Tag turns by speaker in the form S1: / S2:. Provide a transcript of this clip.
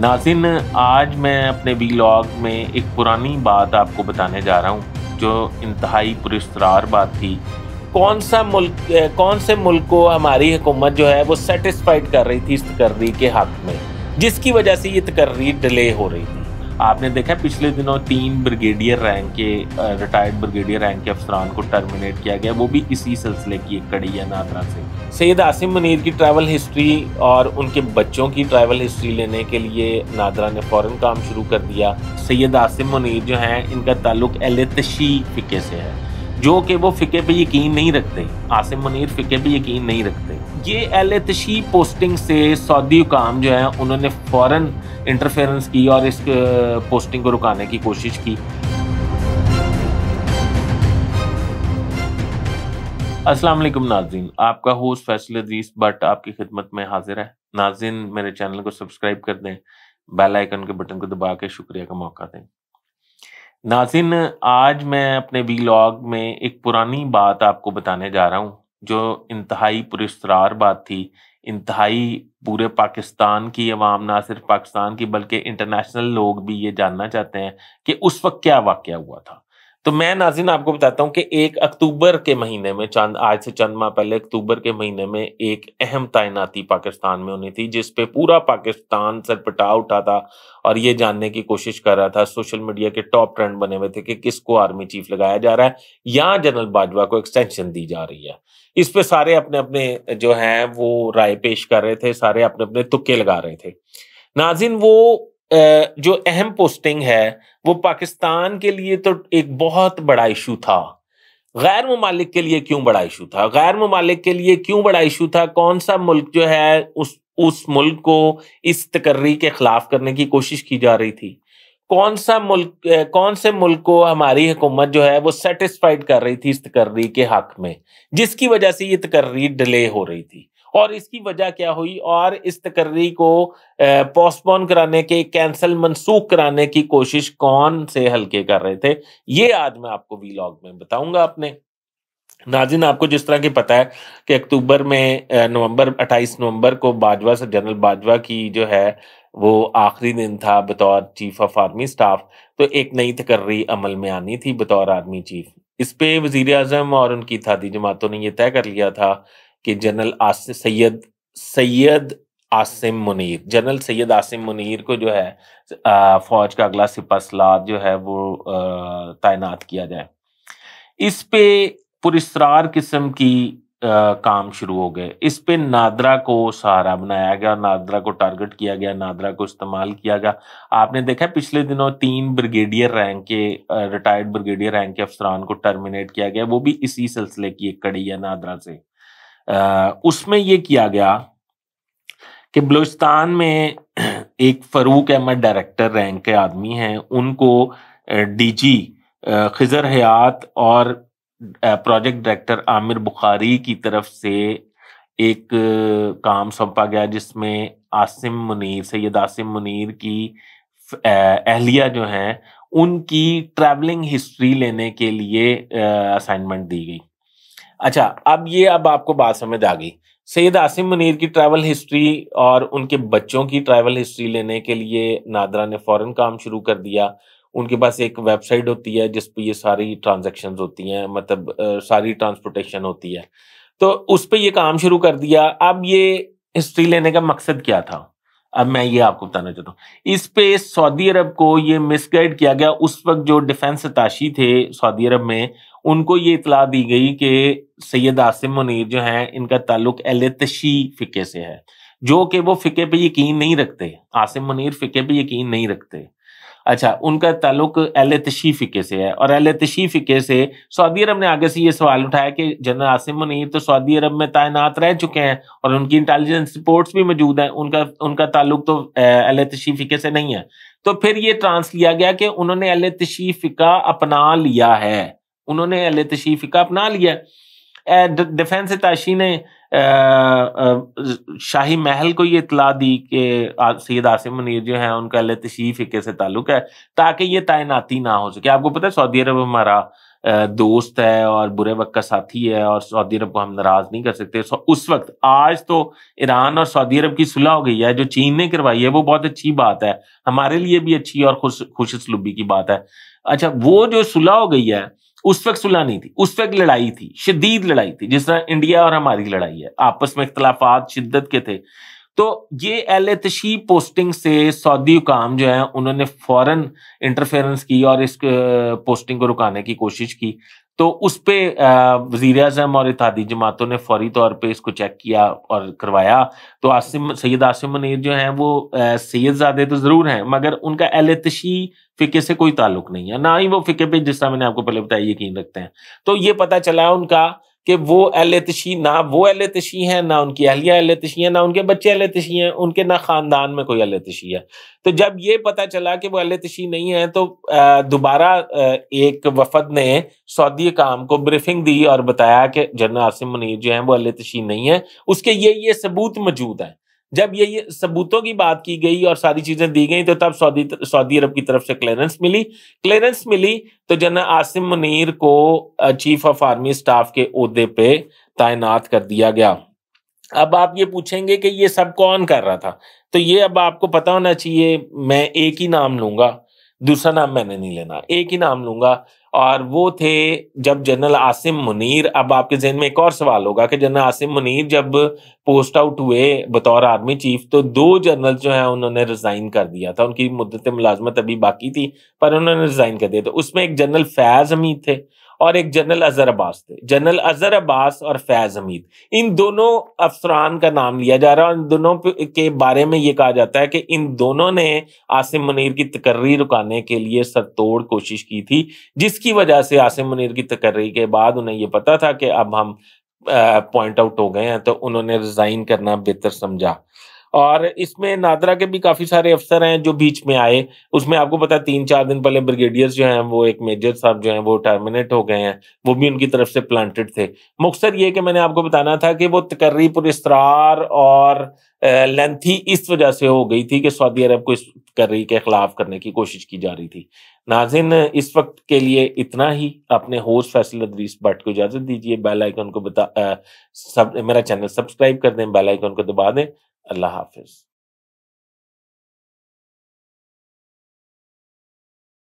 S1: नाजिन आज मैं अपने वीलॉग में एक पुरानी बात आपको बताने जा रहा हूँ जो इंतहाई पुरस्तरार बात थी कौन सा मुल्क कौन से मुल्क को हमारी हुकूमत जो है वो सेटिस्फाइड कर रही थी इस तकर्री के हक में जिसकी वजह से ये तकर्री डिले हो रही थी आपने देखा पिछले दिनों तीन ब्रिगेडियर रैंक के रिटायर्ड ब्रिगेडियर रैंक के अफसरान को टर्मिनेट किया गया वो भी इसी सिलसिले की एक कड़ी है नादरा से सैयद आसिम मुनीर की ट्रैवल हिस्ट्री और उनके बच्चों की ट्रैवल हिस्ट्री लेने के लिए नादरा ने फ़ौरन काम शुरू कर दिया सैयद आसिम मुनीर जो हैं इनका ताल्लुक एल तशी फ़िके से है जो कि वो फ़िके पे यकीन नहीं रखते आसिम मुनीर फ़िके पे यकीन नहीं रखते ये एल तशी पोस्टिंग से सऊदी हुकाम जो है उन्होंने फ़ौरन इंटरफेरेंस की और इस पोस्टिंग को रुकाने की कोशिश की अस्सलाम वालेकुम नाजिन आपका होस्ट फैसल अजीज बट आपकी खिदमत में हाजिर है नाजिन मेरे चैनल को सब्सक्राइब कर दें बेल आइकन के बटन को दबा के शुक्रिया का मौका दें नाजिन आज मैं अपने वीलॉग में एक पुरानी बात आपको बताने जा रहा हूँ जो इंतहाई पुरस्तार बात थी इंतहाई पूरे पाकिस्तान की अवाम ना सिर्फ पाकिस्तान की बल्कि इंटरनेशनल लोग भी ये जानना चाहते हैं कि उस वक्त क्या वाक़ हुआ था तो मैं नाजिन आपको बताता हूँ कि एक अक्टूबर के महीने में चंद आज से चंद माह पहले अक्टूबर के महीने में एक अहम तैनाती पाकिस्तान में होनी थी जिस पे पूरा पाकिस्तान सरपटा उठा था और ये जानने की कोशिश कर रहा था सोशल मीडिया के टॉप ट्रेंड बने हुए थे कि किसको आर्मी चीफ लगाया जा रहा है या जनरल बाजवा को एक्सटेंशन दी जा रही है इस पे सारे अपने अपने जो है वो राय पेश कर रहे थे सारे अपने अपने तुक्के लगा रहे थे नाजिन वो जो अहम पोस्टिंग है वो पाकिस्तान के लिए तो एक बहुत बड़ा इशू था गैर ममालिक के लिए क्यों बड़ा इशू था गैर ममालिक के लिए क्यों बड़ा इशू था कौन सा मुल्क जो है उस उस मुल्क को इस तकर्री के खिलाफ करने की कोशिश की जा रही थी कौन सा मुल्क कौन से मुल्क को हमारी हुकूमत जो है वो सेटिस्फाइड कर रही थी इस तकर्री के हक में जिसकी वजह से ये तकर्री डिले हो रही थी और इसकी वजह क्या हुई और इस तकर्री को पोस्टपोन कराने के कैंसिल मनसूख कराने की कोशिश कौन से हल्के कर रहे थे ये आज मैं आपको वीलॉग में बताऊंगा अपने नाजिन आपको जिस तरह की पता है कि अक्टूबर में नवंबर 28 नवंबर को बाजवा से जनरल बाजवा की जो है वो आखिरी दिन था बतौर चीफ ऑफ आर्मी स्टाफ तो एक नई तकर्री अमल में आनी थी बतौर आर्मी चीफ इस पे वजीर अजम और उनकी थादी जमातों ने यह तय कर लिया था कि जनरल आस सैयद सैयद आसिम मुनीर जनरल सैयद आसिम मुनीर को जो है फौज का अगला सिपा जो है वो तैनात किया जाए इस पे पुरस्कार किस्म की आ, काम शुरू हो गए इस पे नादरा को सहारा बनाया गया नादरा को टारगेट किया गया नादरा को इस्तेमाल किया गया आपने देखा पिछले दिनों तीन ब्रिगेडियर रैंक के रिटायर्ड ब्रिगेडियर रैंक के अफसरान को टर्मिनेट किया गया वो भी इसी सिलसिले की एक कड़ी है नादरा से उसमें ये किया गया कि बलूचिस्तान में एक फरूक अहमद डायरेक्टर रैंक के आदमी हैं उनको डीजी खजर हयात और प्रोजेक्ट डायरेक्टर आमिर बुखारी की तरफ से एक काम सौंपा गया जिसमें आसिम मुनीर सैयद आसिम मुनीर की अहलिया जो हैं उनकी ट्रैवलिंग हिस्ट्री लेने के लिए असाइनमेंट दी गई अच्छा अब ये अब आपको बात समझ आ गई सैयद आसिम मुनीर की ट्रैवल हिस्ट्री और उनके बच्चों की ट्रैवल हिस्ट्री लेने के लिए नादरा ने फौरन काम शुरू कर दिया उनके पास एक वेबसाइट होती है जिस पर ये सारी ट्रांजेक्शन होती हैं मतलब सारी ट्रांसपोर्टेशन होती है तो उस पर ये काम शुरू कर दिया अब ये हिस्ट्री लेने का मकसद क्या था अब मैं ये आपको बताना चाहता हूँ इस पे सऊदी अरब को ये मिसगाइड किया गया उस वक्त जो डिफेंस ताशी थे सऊदी अरब में उनको ये इतला दी गई कि सैयद आसिम मुनीर जो हैं इनका ताल्लुक एल तशी फ़िके से है जो कि वो फ़िके पे यकीन नहीं रखते आसिम मुनीर फ़िके पे यकीन नहीं रखते अच्छा उनका ताल्लुक एल तशी फिके से है और एल तशी फिके से सऊदी अरब ने आगे से ये सवाल उठाया कि जनरल आसिम मुनीर तो सऊदी अरब में तैनात रह चुके हैं और उनकी इंटेलिजेंस रिपोर्ट्स भी मौजूद हैं उनका उनका ताल्लुक तो एल तशी फिके से नहीं है तो फिर ये ट्रांस लिया गया कि उन्होंने एल तशी फिका अपना लिया है उन्होंने एल तशी फिका अपना लिया डिफेंस ताशी ने शाही महल को ये इतला दी कि सैयद आसिम मुनीर जो है उनका अल तशीफ फिक्के से ताल्लुक है ताकि ये तैनाती ना हो सके आपको पता है सऊदी अरब हमारा दोस्त है और बुरे वक्त का साथी है और सऊदी अरब को हम नाराज नहीं कर सकते उस वक्त आज तो ईरान और सऊदी अरब की सुलह हो गई है जो चीन ने करवाई है वो बहुत अच्छी बात है हमारे लिए भी अच्छी और खुश खुश की बात है अच्छा वो जो सुलह हो गई है उस वक्त सुलह नहीं थी उस वक्त लड़ाई थी शदीद लड़ाई थी जिस तरह इंडिया और हमारी लड़ाई है आपस में इख्तलाफात शिद्दत के थे तो ये एल तशी पोस्टिंग से सऊदी हुकाम जो है उन्होंने फौरन इंटरफेरेंस की और इस पोस्टिंग को रुकाने की कोशिश की तो उस पर वजीर अजम और इतिहादी जमातों ने फौरी तौर पर इसको चेक किया और करवाया तो आसिम सैद आसिम मुनीर जो हैं वो सैदजादे तो ज़रूर हैं मगर उनका एल तशी फ़िके से कोई ताल्लुक नहीं है ना ही वो फ़िके पे जिस तरह मैंने आपको पहले बताया यकीन रखते हैं तो ये पता चला उनका कि वो अहल तशी ना वो अहल तशी हैं ना उनकी अहलिया अहल तशी हैं ना उनके बच्चे अहल तशी हैं उनके ना ख़ानदान में कोई अहल तशी है तो जब ये पता चला कि वो अहल तशी नहीं है तो दोबारा एक वफद ने सऊदी काम को ब्रीफिंग दी और बताया कि जनरल आसिम मुनीर जो हैं वो अहल तशी नहीं है उसके ये ये सबूत मौजूद हैं जब ये, ये सबूतों की बात की गई और सारी चीजें दी गई तो तब सऊदी सऊदी अरब की तरफ से क्लियरेंस मिली क्लियरेंस मिली तो जनरल आसिम मुनीर को चीफ ऑफ आर्मी स्टाफ के उहदे पे तैनात कर दिया गया अब आप ये पूछेंगे कि ये सब कौन कर रहा था तो ये अब आपको पता होना चाहिए मैं एक ही नाम लूंगा दूसरा नाम मैंने नहीं लेना एक ही नाम लूंगा और वो थे जब जनरल आसिम मुनीर अब आपके जहन में एक और सवाल होगा कि जनरल आसिम मुनीर जब पोस्ट आउट हुए बतौर आर्मी चीफ तो दो जनरल जो है उन्होंने रिजाइन कर दिया था उनकी मुद्दत मुलाजमत अभी बाकी थी पर उन्होंने रिजाइन कर दिया तो उसमें एक जनरल फैज हमीद थे और एक जनरल अजहर अब्बास थे जनरल अजहर अब्बास और फैज़ हमीद इन दोनों अफसरान का नाम लिया जा रहा है और इन दोनों के बारे में ये कहा जाता है कि इन दोनों ने आसिम मुनीर की तकर्री रुकाने के लिए सततोड़ कोशिश की थी जिसकी वजह से आसिम मुनीर की तकर्री के बाद उन्हें यह पता था कि अब हम पॉइंट आउट हो गए हैं तो उन्होंने रिज़ाइन करना बेहतर समझा और इसमें नादरा के भी काफी सारे अफसर हैं जो बीच में आए उसमें आपको पता है तीन चार दिन पहले ब्रिगेडियर्स जो हैं वो एक मेजर साहब जो हैं वो टर्मिनेट हो गए हैं वो भी उनकी तरफ से प्लांटेड थे मुख्तर ये कि मैंने आपको बताना था कि वो तकर्री पुरस्तार और लेंथी इस वजह से हो गई थी कि सऊदी अरब को इस तकर्री के खिलाफ करने की कोशिश की जा रही थी नाजिन इस वक्त के लिए इतना ही अपने होस्ट फैसल अदरीस भट्ट को इजाज़त दीजिए बेल आइकन को बता आ, सब मेरा चैनल सब्सक्राइब कर दें बेल आइकन को दबा दें अल्लाह हाफिज़